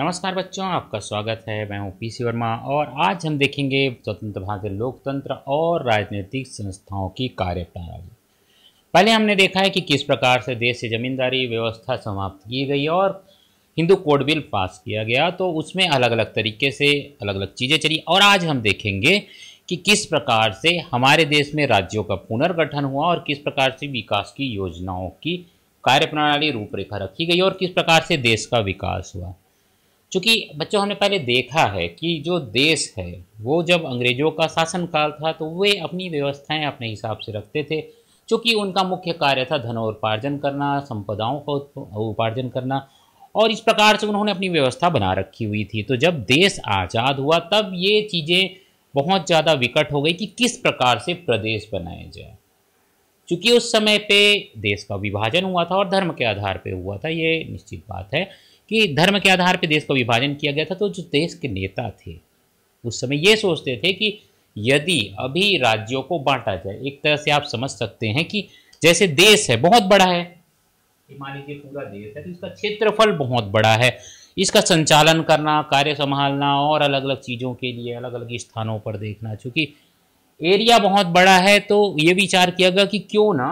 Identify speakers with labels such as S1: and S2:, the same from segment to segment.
S1: नमस्कार बच्चों आपका स्वागत है मैं हूं पीसी वर्मा और आज हम देखेंगे स्वतंत्र भारतीय लोकतंत्र और राजनीतिक संस्थाओं की कार्यप्रणाली पहले हमने देखा है कि किस प्रकार से देश से जमींदारी व्यवस्था समाप्त की गई और हिंदू कोड बिल पास किया गया तो उसमें अलग अलग तरीके से अलग अलग चीज़ें चली और आज हम देखेंगे कि किस प्रकार से हमारे देश में राज्यों का पुनर्गठन हुआ और किस प्रकार से विकास की योजनाओं की कार्यप्रणाली रूपरेखा रखी गई और किस प्रकार से देश का विकास हुआ चूँकि बच्चों हमने पहले देखा है कि जो देश है वो जब अंग्रेज़ों का शासनकाल था तो वे अपनी व्यवस्थाएं अपने हिसाब से रखते थे चूँकि उनका मुख्य कार्य था धनोपार्जन करना संपदाओं का उपार्जन करना और इस प्रकार से उन्होंने अपनी व्यवस्था बना रखी हुई थी तो जब देश आज़ाद हुआ तब ये चीज़ें बहुत ज़्यादा विकट हो गई कि किस प्रकार से प्रदेश बनाए जाए चूँकि उस समय पे देश का विभाजन हुआ था और धर्म के आधार पे हुआ था ये निश्चित बात है कि धर्म के आधार पर देश का विभाजन किया गया था तो जो देश के नेता थे उस समय ये सोचते थे कि यदि अभी राज्यों को बांटा जाए एक तरह से आप समझ सकते हैं कि जैसे देश है बहुत बड़ा है मान लीजिए पूरा देश है तो इसका क्षेत्रफल बहुत बड़ा है इसका संचालन करना कार्य संभालना और अलग अलग चीज़ों के लिए अलग अलग स्थानों पर देखना चूँकि एरिया बहुत बड़ा है तो ये विचार किया गया कि क्यों ना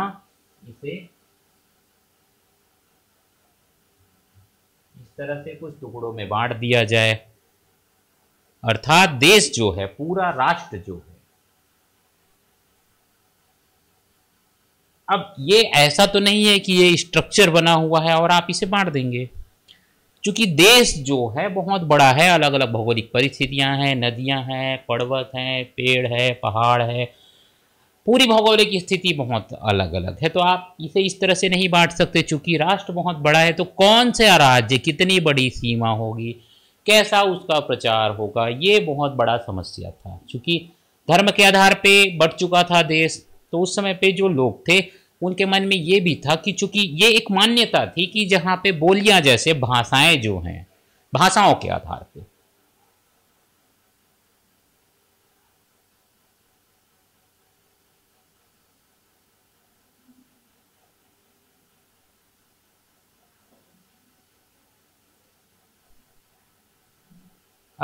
S1: इसे तरह से कुछ टुकड़ों में बांट दिया जाए अर्थात देश जो है पूरा राष्ट्र जो है अब ये ऐसा तो नहीं है कि ये स्ट्रक्चर बना हुआ है और आप इसे बांट देंगे क्योंकि देश जो है बहुत बड़ा है अलग अलग भौगोलिक परिस्थितियां हैं नदियां हैं पर्वत हैं पेड़ है पहाड़ है पूरी भौगोलिक स्थिति बहुत अलग अलग है तो आप इसे इस तरह से नहीं बांट सकते चूंकि राष्ट्र बहुत बड़ा है तो कौन से राज्य कितनी बड़ी सीमा होगी कैसा उसका प्रचार होगा ये बहुत बड़ा समस्या था चूँकि धर्म के आधार पे बढ़ चुका था देश तो उस समय पे जो लोग थे उनके मन में ये भी था कि चूंकि ये एक मान्यता थी कि जहाँ पे बोलियाँ जैसे भाषाएं जो हैं भाषाओं के आधार पर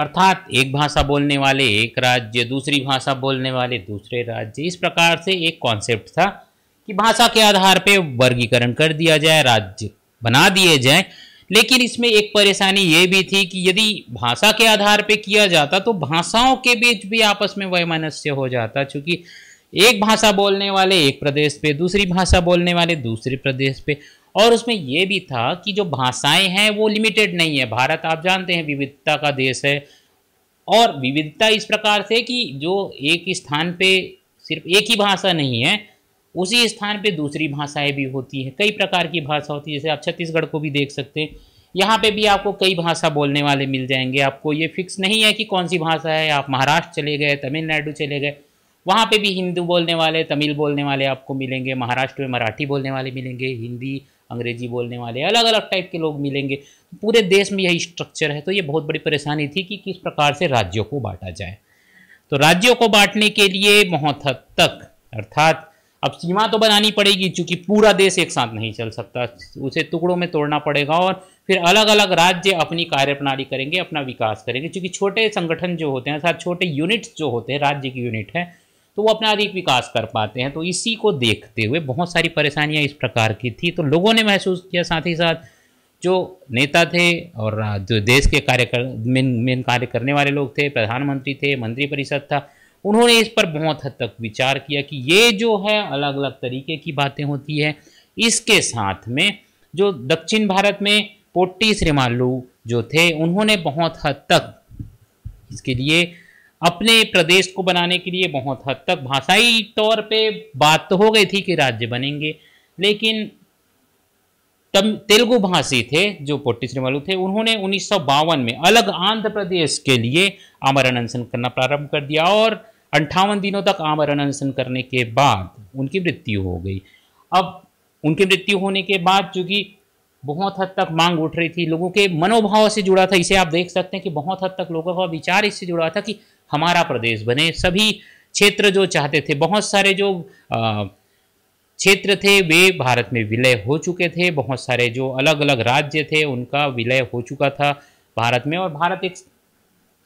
S1: अर्थात एक भाषा बोलने वाले एक राज्य दूसरी भाषा बोलने वाले दूसरे राज्य इस प्रकार से एक कॉन्सेप्ट था कि भाषा के आधार पर वर्गीकरण कर दिया जाए राज्य बना दिए जाए लेकिन इसमें एक परेशानी ये भी थी कि यदि भाषा के आधार पर किया जाता तो भाषाओं के बीच भी आपस में वैमनस्य हो जाता चूंकि एक भाषा बोलने वाले एक प्रदेश पे दूसरी भाषा बोलने वाले दूसरे प्रदेश पे और उसमें यह भी था कि जो भाषाएं हैं वो लिमिटेड नहीं है भारत आप जानते हैं विविधता का देश है और विविधता इस प्रकार से कि जो एक स्थान पे सिर्फ एक ही भाषा नहीं है उसी स्थान पे दूसरी भाषाएं भी होती हैं कई प्रकार की भाषा होती है जैसे आप छत्तीसगढ़ को भी देख सकते हैं यहाँ पे भी आपको कई भाषा बोलने वाले मिल जाएंगे आपको ये फिक्स नहीं है कि कौन सी भाषा है आप महाराष्ट्र चले गए तमिलनाडु चले गए वहाँ पे भी हिंदू बोलने वाले तमिल बोलने वाले आपको मिलेंगे महाराष्ट्र में मराठी बोलने वाले मिलेंगे हिंदी अंग्रेजी बोलने वाले अलग अलग टाइप के लोग मिलेंगे पूरे देश में यही स्ट्रक्चर है तो ये बहुत बड़ी परेशानी थी कि किस प्रकार से राज्यों को बांटा जाए तो राज्यों को बांटने के लिए हद तक अर्थात अब सीमा तो बनानी पड़ेगी क्योंकि पूरा देश एक साथ नहीं चल सकता उसे टुकड़ों में तोड़ना पड़ेगा और फिर अलग अलग राज्य अपनी कार्यप्रणाली करेंगे अपना विकास करेंगे क्योंकि छोटे संगठन जो होते हैं अर्थात छोटे यूनिट्स जो होते हैं राज्य की यूनिट है तो वो अपना अधिक विकास कर पाते हैं तो इसी को देखते हुए बहुत सारी परेशानियां इस प्रकार की थी तो लोगों ने महसूस किया साथ ही साथ जो नेता थे और जो देश के कार्य कर मेन मेन कार्य करने वाले लोग थे प्रधानमंत्री थे मंत्रिपरिषद था उन्होंने इस पर बहुत हद तक विचार किया कि ये जो है अलग अलग तरीके की बातें होती है इसके साथ में जो दक्षिण भारत में पोट्टी श्रीमालू जो थे उन्होंने बहुत हद तक इसके लिए अपने प्रदेश को बनाने के लिए बहुत हद तक भाषाई तौर पे बात तो हो गई थी कि राज्य बनेंगे लेकिन तम तेलुगु भाषी थे जो पोट्टी थे उन्होंने उन्नीस में अलग आंध्र प्रदेश के लिए आमरण अनशन करना प्रारंभ कर दिया और अंठावन दिनों तक आमरण अनशन करने के बाद उनकी मृत्यु हो गई अब उनकी मृत्यु होने के बाद चूंकि बहुत हद तक मांग उठ रही थी लोगों के मनोभाव से जुड़ा था इसे आप देख सकते हैं कि बहुत हद तक लोगों का विचार इससे जुड़ा था कि हमारा प्रदेश बने सभी क्षेत्र जो चाहते थे बहुत सारे जो क्षेत्र थे वे भारत में विलय हो चुके थे बहुत सारे जो अलग अलग राज्य थे उनका विलय हो चुका था भारत में और भारत एक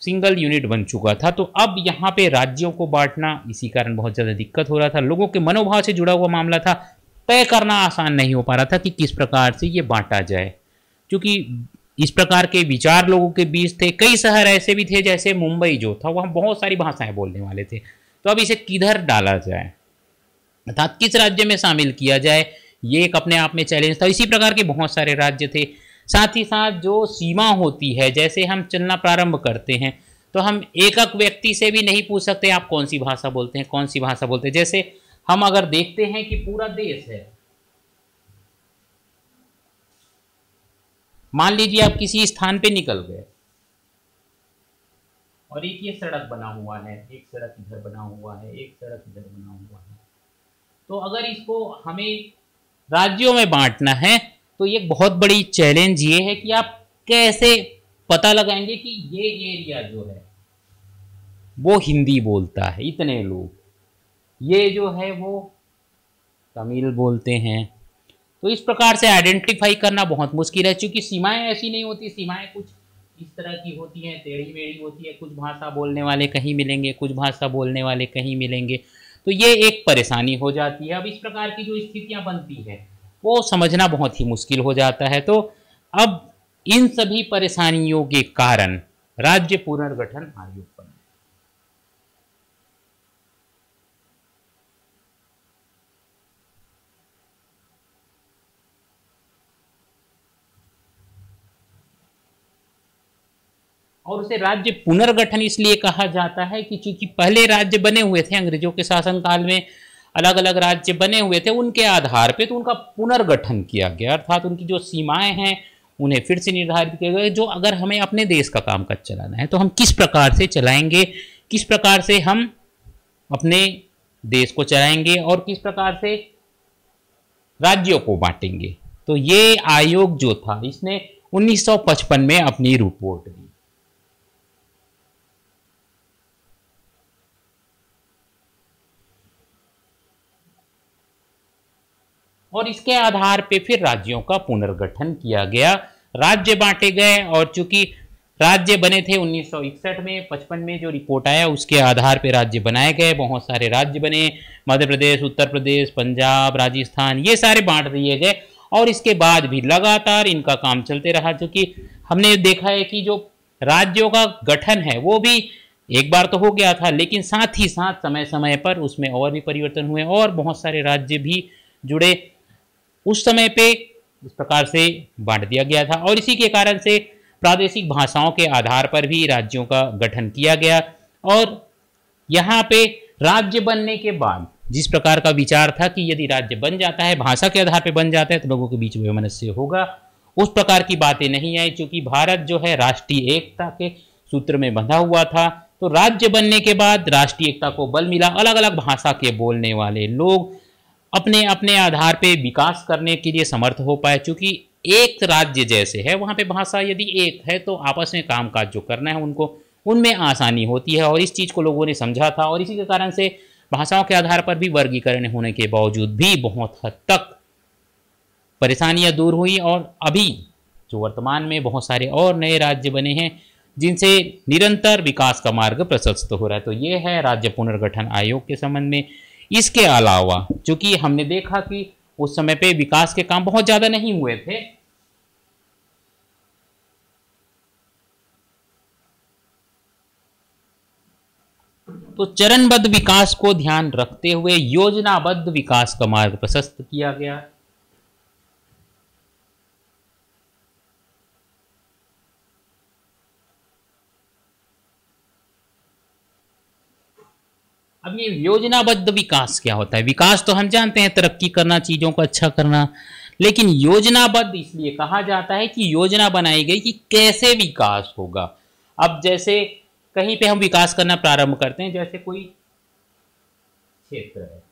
S1: सिंगल यूनिट बन चुका था तो अब यहाँ पे राज्यों को बांटना इसी कारण बहुत ज़्यादा दिक्कत हो रहा था लोगों के मनोभाव से जुड़ा हुआ मामला था तय करना आसान नहीं हो पा रहा था कि किस प्रकार से ये बांटा जाए क्योंकि इस प्रकार के विचार लोगों के बीच थे कई शहर ऐसे भी थे जैसे मुंबई जो था वहां बहुत सारी भाषाएं बोलने वाले थे तो अब इसे किधर डाला जाए अर्थात किस राज्य में शामिल किया जाए ये एक अपने आप में चैलेंज था इसी प्रकार के बहुत सारे राज्य थे साथ ही साथ जो सीमा होती है जैसे हम चलना प्रारंभ करते हैं तो हम एकक व्यक्ति से भी नहीं पूछ सकते आप कौन सी भाषा बोलते हैं कौन सी भाषा बोलते हैं जैसे हम अगर देखते हैं कि पूरा देश है मान लीजिए आप किसी स्थान पे निकल गए और एक ये सड़क बना हुआ है एक सड़क इधर बना हुआ है एक सड़क इधर बना हुआ है तो अगर इसको हमें राज्यों में बांटना है तो ये बहुत बड़ी चैलेंज ये है कि आप कैसे पता लगाएंगे कि ये एरिया जो है वो हिंदी बोलता है इतने लोग ये जो है वो तमिल बोलते हैं तो इस प्रकार से आइडेंटिफाई करना बहुत मुश्किल है क्योंकि सीमाएं ऐसी नहीं होती सीमाएं कुछ इस तरह की होती हैं टेढ़ी मेढ़ी होती है कुछ भाषा बोलने वाले कहीं मिलेंगे कुछ भाषा बोलने वाले कहीं मिलेंगे तो ये एक परेशानी हो जाती है अब इस प्रकार की जो स्थितियाँ बनती है वो समझना बहुत ही मुश्किल हो जाता है तो अब इन सभी परेशानियों के कारण राज्य पुनर्गठन आयोग पर और उसे राज्य पुनर्गठन इसलिए कहा जाता है कि चूंकि पहले राज्य बने हुए थे अंग्रेजों के शासनकाल में अलग अलग राज्य बने हुए थे उनके आधार पे तो उनका पुनर्गठन किया गया अर्थात उनकी जो सीमाएं हैं उन्हें फिर से निर्धारित किया गया जो अगर हमें अपने देश का काम काज चलाना है तो हम किस प्रकार से चलाएंगे किस प्रकार से हम अपने देश को चलाएंगे और किस प्रकार से राज्यों को बांटेंगे तो ये आयोग जो था इसने 1955 में अपनी रिपोर्ट दी और इसके आधार पे फिर राज्यों का पुनर्गठन किया गया राज्य बांटे गए और चूंकि राज्य बने थे 1961 में 55 में जो रिपोर्ट आया उसके आधार पर राज्य बनाए गए बहुत सारे राज्य बने मध्य प्रदेश उत्तर प्रदेश पंजाब राजस्थान ये सारे बांट दिए गए और इसके बाद भी लगातार इनका काम चलते रहा चूंकि हमने देखा है कि जो राज्यों का गठन है वो भी एक बार तो हो गया था लेकिन साथ ही साथ समय समय पर उसमें और भी परिवर्तन हुए और बहुत सारे राज्य भी जुड़े उस समय पे इस प्रकार से बांट दिया गया था और इसी के कारण से प्रादेशिक भाषाओं के आधार पर भी राज्यों का गठन किया गया और यहाँ पे राज्य बनने के बाद जिस प्रकार का विचार था कि यदि राज्य बन जाता है भाषा के आधार पर बन जाता है तो लोगों के बीच में मनुष्य होगा उस प्रकार की बातें नहीं आई क्योंकि भारत जो है राष्ट्रीय एकता के सूत्र में बंधा हुआ था तो राज्य बनने के बाद राष्ट्रीय एकता को बल मिला अलग अलग भाषा के बोलने वाले लोग अपने अपने आधार पे विकास करने के लिए समर्थ हो पाए चूंकि एक राज्य जैसे है वहाँ पे भाषा यदि एक है तो आपस में काम काज जो करना है उनको उनमें आसानी होती है और इस चीज़ को लोगों ने समझा था और इसी के कारण से भाषाओं के आधार पर भी वर्गीकरण होने के बावजूद भी बहुत हद तक परेशानियाँ दूर हुई और अभी जो वर्तमान में बहुत सारे और नए राज्य बने हैं जिनसे निरंतर विकास का मार्ग प्रशस्त हो रहा है तो ये है राज्य पुनर्गठन आयोग के संबंध में इसके अलावा चूंकि हमने देखा कि उस समय पे विकास के काम बहुत ज़्यादा नहीं हुए थे तो चरणबद्ध विकास को ध्यान रखते हुए योजनाबद्ध विकास का मार्ग प्रशस्त किया गया अब ये योजनाबद्ध विकास क्या होता है विकास तो हम जानते हैं तरक्की करना चीज़ों को अच्छा करना लेकिन योजनाबद्ध इसलिए कहा जाता है कि योजना बनाई गई कि कैसे विकास होगा अब जैसे कहीं पे हम विकास करना प्रारंभ करते हैं जैसे कोई क्षेत्र है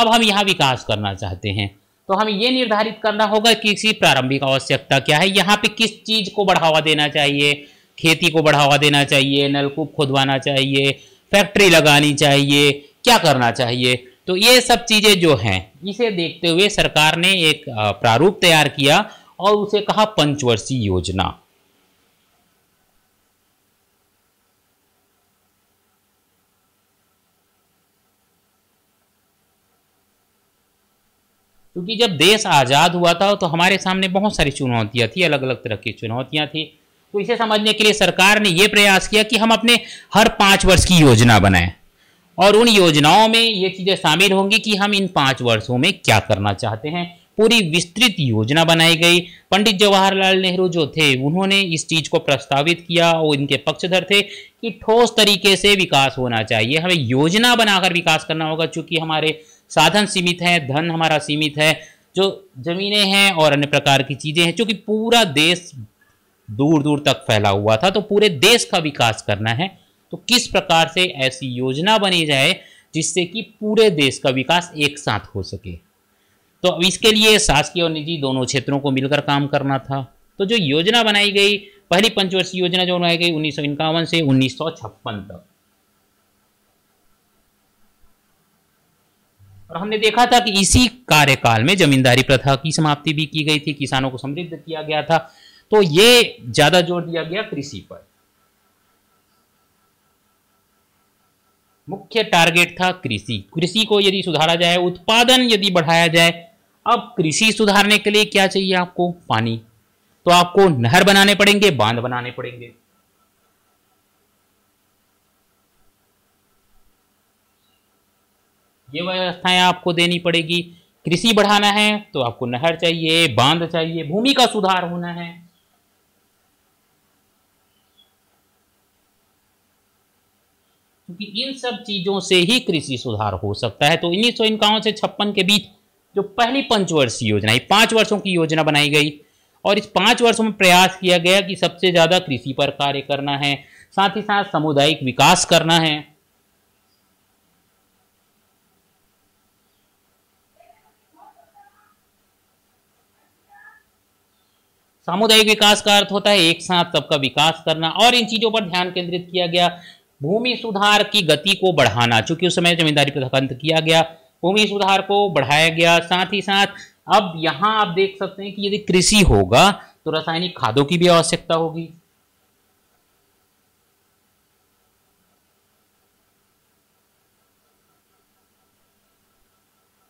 S1: अब हम यहाँ विकास करना चाहते हैं तो हमें यह निर्धारित करना होगा कि किसी प्रारंभिक आवश्यकता क्या है यहाँ पे किस चीज़ को बढ़ावा देना चाहिए खेती को बढ़ावा देना चाहिए नलकूप खुदवाना चाहिए फैक्ट्री लगानी चाहिए क्या करना चाहिए तो ये सब चीज़ें जो हैं इसे देखते हुए सरकार ने एक प्रारूप तैयार किया और उसे कहा पंचवर्षीय योजना क्योंकि जब देश आज़ाद हुआ था तो हमारे सामने बहुत सारी चुनौतियां थी अलग अलग तरह की चुनौतियां थी तो इसे समझने के लिए सरकार ने यह प्रयास किया कि हम अपने हर पांच वर्ष की योजना बनाएं और उन योजनाओं में ये चीज़ें शामिल होंगी कि हम इन पांच वर्षों में क्या करना चाहते हैं पूरी विस्तृत योजना बनाई गई पंडित जवाहरलाल नेहरू जो थे उन्होंने इस चीज़ को प्रस्तावित किया और इनके पक्षधर थे कि ठोस तरीके से विकास होना चाहिए हमें योजना बनाकर विकास करना होगा चूंकि हमारे साधन सीमित हैं धन हमारा सीमित है जो ज़मीनें हैं और अन्य प्रकार की चीज़ें हैं चूंकि पूरा देश दूर दूर तक फैला हुआ था तो पूरे देश का विकास करना है तो किस प्रकार से ऐसी योजना बनी जाए जिससे कि पूरे देश का विकास एक साथ हो सके तो अब इसके लिए शासकीय और निजी दोनों क्षेत्रों को मिलकर काम करना था तो जो योजना बनाई गई पहली पंचवर्षीय योजना जो बनाई गई उन्नीस से उन्नीस तक और हमने देखा था कि इसी कार्यकाल में जमींदारी प्रथा की समाप्ति भी की गई थी किसानों को समृद्ध किया गया था तो ये ज्यादा जोर दिया गया कृषि पर मुख्य टारगेट था कृषि कृषि को यदि सुधारा जाए उत्पादन यदि बढ़ाया जाए अब कृषि सुधारने के लिए क्या चाहिए आपको पानी तो आपको नहर बनाने पड़ेंगे बांध बनाने पड़ेंगे ये व्यवस्थाएं आपको देनी पड़ेगी कृषि बढ़ाना है तो आपको नहर चाहिए बांध चाहिए भूमि का सुधार होना है क्योंकि इन सब चीज़ों से ही कृषि सुधार हो सकता है तो उन्नीस सौ इक्यावन से छप्पन के बीच जो पहली पंचवर्षीय योजना है वर्षों की योजना बनाई गई और इस पांच वर्षों में प्रयास किया गया कि सबसे ज़्यादा कृषि पर कार्य करना है साथ ही साथ सामुदायिक विकास करना है सामुदायिक विकास का अर्थ होता है एक साथ सबका विकास करना और इन चीज़ों पर ध्यान केंद्रित किया गया भूमि सुधार की गति को बढ़ाना चूंकि उस समय जमींदारी प्रथा अंत किया गया भूमि सुधार को बढ़ाया गया साथ ही साथ अब यहां आप देख सकते हैं कि यदि कृषि होगा तो रासायनिक खादों की भी आवश्यकता होगी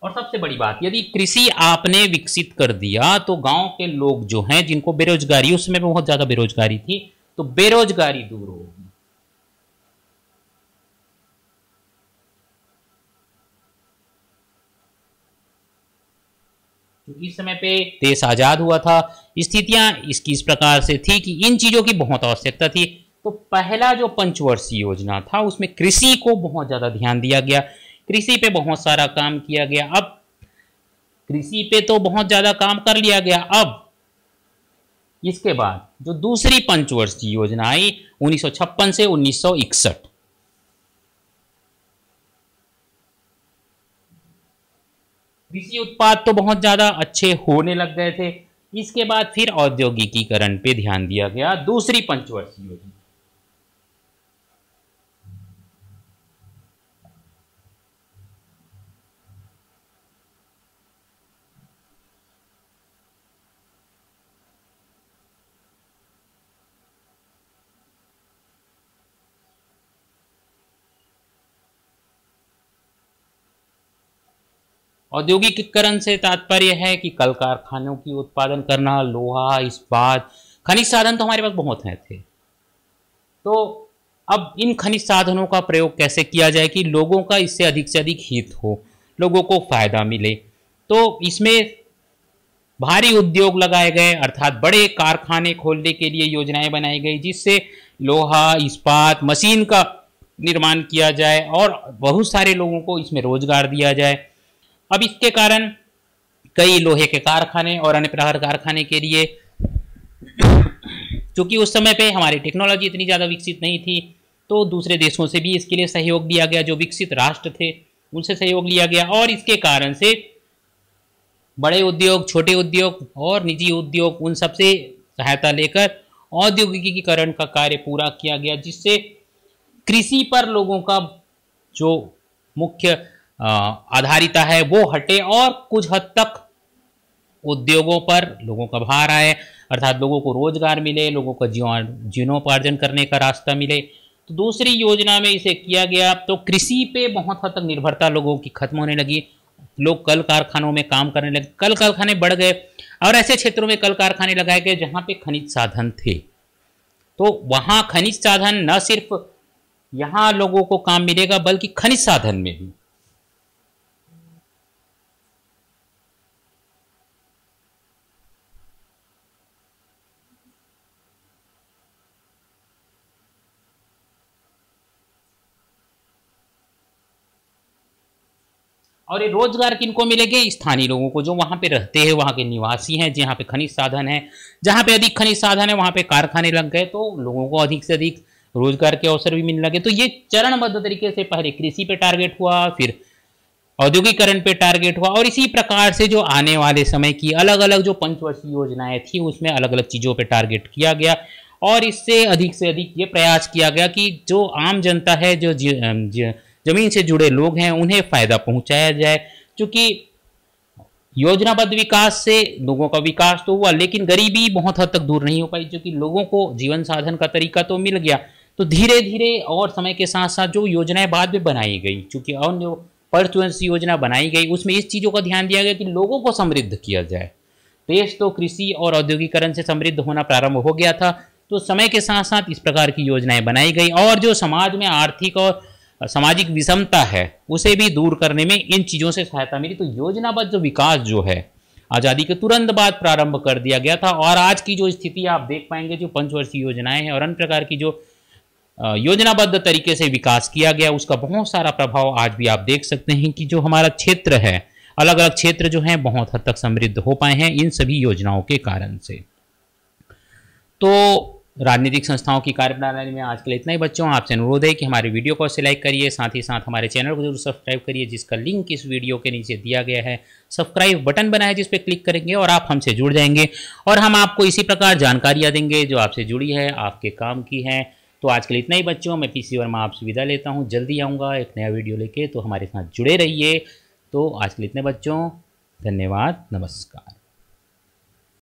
S1: और सबसे बड़ी बात यदि कृषि आपने विकसित कर दिया तो गांव के लोग जो हैं जिनको बेरोजगारी उस समय बहुत ज़्यादा बेरोजगारी थी तो बेरोजगारी दूर होगी इस समय पे देश आज़ाद हुआ था स्थितियां इसकी इस प्रकार से थी कि इन चीज़ों की बहुत आवश्यकता थी तो पहला जो पंचवर्षीय योजना था उसमें कृषि को बहुत ज़्यादा ध्यान दिया गया कृषि पे बहुत सारा काम किया गया अब कृषि पे तो बहुत ज़्यादा काम कर लिया गया अब इसके बाद जो दूसरी पंचवर्षीय योजना आई उन्नीस से उन्नीस कृषि उत्पाद तो बहुत ज़्यादा अच्छे होने लग गए थे इसके बाद फिर औद्योगिकीकरण पे ध्यान दिया गया दूसरी पंचवर्षीय योजना औद्योगिकरण से तात्पर्य है कि कल कारखानों की उत्पादन करना लोहा इस्पात खनिज साधन तो हमारे पास बहुत हैं थे तो अब इन खनिज साधनों का प्रयोग कैसे किया जाए कि लोगों का इससे अधिक से अधिक हित हो लोगों को फायदा मिले तो इसमें भारी उद्योग लगाए गए अर्थात बड़े कारखाने खोलने के लिए योजनाएं बनाई गई जिससे लोहा इस्पात मशीन का निर्माण किया जाए और बहुत सारे लोगों को इसमें रोजगार दिया जाए अब इसके कारण कई लोहे के कारखाने और अन्य प्रकार कारखाने के लिए क्योंकि उस समय पे हमारी टेक्नोलॉजी इतनी ज़्यादा विकसित नहीं थी तो दूसरे देशों से भी इसके लिए सहयोग दिया गया जो विकसित राष्ट्र थे उनसे सहयोग लिया गया और इसके कारण से बड़े उद्योग छोटे उद्योग और निजी उद्योग उन सबसे सहायता लेकर औद्योगिकीकरण का कार्य पूरा किया गया जिससे कृषि पर लोगों का जो मुख्य आधारिता है वो हटे और कुछ हद तक उद्योगों पर लोगों का भार आए अर्थात लोगों को रोजगार मिले लोगों का जीवन जीवनोपार्जन करने का रास्ता मिले तो दूसरी योजना में इसे किया गया तो कृषि पे बहुत हद तक निर्भरता लोगों की खत्म होने लगी लोग कल कारखानों में काम करने लगे कल कारखाने बढ़ गए और ऐसे क्षेत्रों में कल कारखाने लगाए गए जहाँ पे खनिज साधन थे तो वहाँ खनिज साधन न सिर्फ यहाँ लोगों को काम मिलेगा बल्कि खनिज साधन में भी और ये रोजगार किनको मिलेंगे स्थानीय लोगों को जो वहां पे रहते हैं वहां के निवासी हैं जहाँ पे खनिज साधन है जहां पे अधिक खनिज साधन है वहां पे कारखाने लग गए तो लोगों को अधिक से अधिक रोजगार के अवसर भी मिलने लगे तो ये चरणबद्ध तरीके से पहले कृषि पे टारगेट हुआ फिर औद्योगिकरण पे टारगेट हुआ और इसी प्रकार से जो आने वाले समय की अलग अलग जो पंचवर्षीय योजनाएं थी उसमें अलग अलग चीज़ों पे टारगेट किया गया और इससे अधिक से अधिक ये प्रयास किया गया कि जो आम जनता है जो, जो, जो जमीन से जुड़े लोग हैं उन्हें फायदा पहुंचाया जाए क्योंकि योजनाबद्ध विकास से लोगों का विकास तो हुआ लेकिन गरीबी बहुत हद तक दूर नहीं हो पाई क्योंकि लोगों को जीवन साधन का तरीका तो मिल गया तो धीरे धीरे और समय के साथ साथ जो योजनाएं बाद में बनाई गई और जो परचुएंसी योजना बनाई गई उसमें इस चीज़ों का ध्यान दिया गया कि लोगों को समृद्ध किया जाए देश तो कृषि और औद्योगिकरण से समृद्ध होना प्रारंभ हो गया था तो समय के साथ साथ इस प्रकार की योजनाएं बनाई गई और जो समाज में आर्थिक और सामाजिक विषमता है उसे भी दूर करने में इन चीज़ों से सहायता मिली तो योजनाबद्ध जो विकास जो है आज़ादी के तुरंत बाद प्रारंभ कर दिया गया था और आज की जो स्थिति आप देख पाएंगे जो पंचवर्षीय योजनाएं हैं और अन्य प्रकार की जो योजनाबद्ध तरीके से विकास किया गया उसका बहुत सारा प्रभाव आज भी आप देख सकते हैं कि जो हमारा क्षेत्र है अलग अलग क्षेत्र जो हैं बहुत हद तक समृद्ध हो पाए हैं इन सभी योजनाओं के कारण से तो राजनीतिक संस्थाओं की कार्यप्रणाली में आजकल इतना ही बच्चों आपसे अनुरोध है कि हमारे वीडियो को लाइक करिए साथ ही साथ हमारे चैनल को जरूर सब्सक्राइब करिए जिसका लिंक इस वीडियो के नीचे दिया गया है सब्सक्राइब बटन बना है जिस पर क्लिक करेंगे और आप हमसे जुड़ जाएंगे और हम आपको इसी प्रकार जानकारियाँ देंगे जो आपसे जुड़ी है आपके काम की है तो आजकल इतना ही बच्चों मैं पीसी वर्मा आपसे विदा लेता हूँ जल्दी आऊँगा एक नया वीडियो लेके तो हमारे साथ जुड़े रहिए तो आजकल इतने बच्चों धन्यवाद नमस्कार